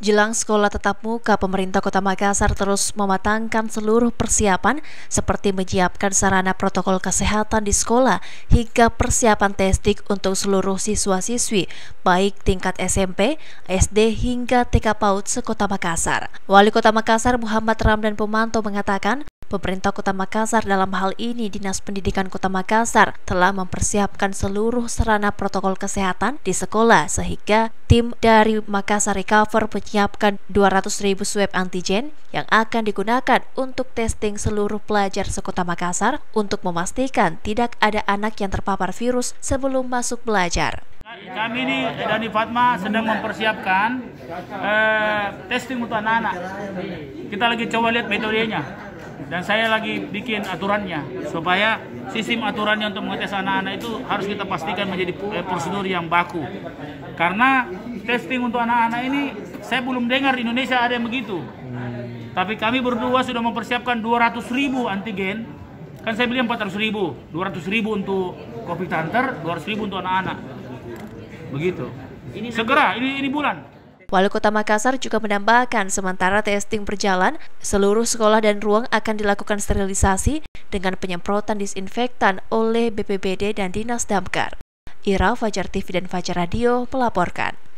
Jelang sekolah tetap muka, pemerintah Kota Makassar terus mematangkan seluruh persiapan seperti menyiapkan sarana protokol kesehatan di sekolah hingga persiapan testik untuk seluruh siswa-siswi baik tingkat SMP, SD hingga TK PAUD sekota Makassar. Wali Kota Makassar Muhammad Ramdan Pemanto mengatakan Pemerintah Kota Makassar dalam hal ini Dinas Pendidikan Kota Makassar telah mempersiapkan seluruh sarana protokol kesehatan di sekolah sehingga tim dari Makassar Recover menyiapkan ribu swab antigen yang akan digunakan untuk testing seluruh pelajar sekota Makassar untuk memastikan tidak ada anak yang terpapar virus sebelum masuk belajar. Kami ini Dani Fatma sedang mempersiapkan eh, testing untuk anak-anak. Kita lagi coba lihat metodenya dan saya lagi bikin aturannya supaya sistem aturannya untuk mengetes anak-anak itu harus kita pastikan menjadi eh, prosedur yang baku karena testing untuk anak-anak ini saya belum dengar di Indonesia ada yang begitu hmm. tapi kami berdua sudah mempersiapkan 200 ribu antigen kan saya beli 400 ribu 200 ribu untuk covid hunter 200 ribu untuk anak-anak begitu segera ini ini bulan Wali Kota Makassar juga menambahkan sementara testing berjalan, seluruh sekolah dan ruang akan dilakukan sterilisasi dengan penyemprotan disinfektan oleh BPBD dan Dinas Damkar. Ira Fajar TV dan Fajar Radio melaporkan.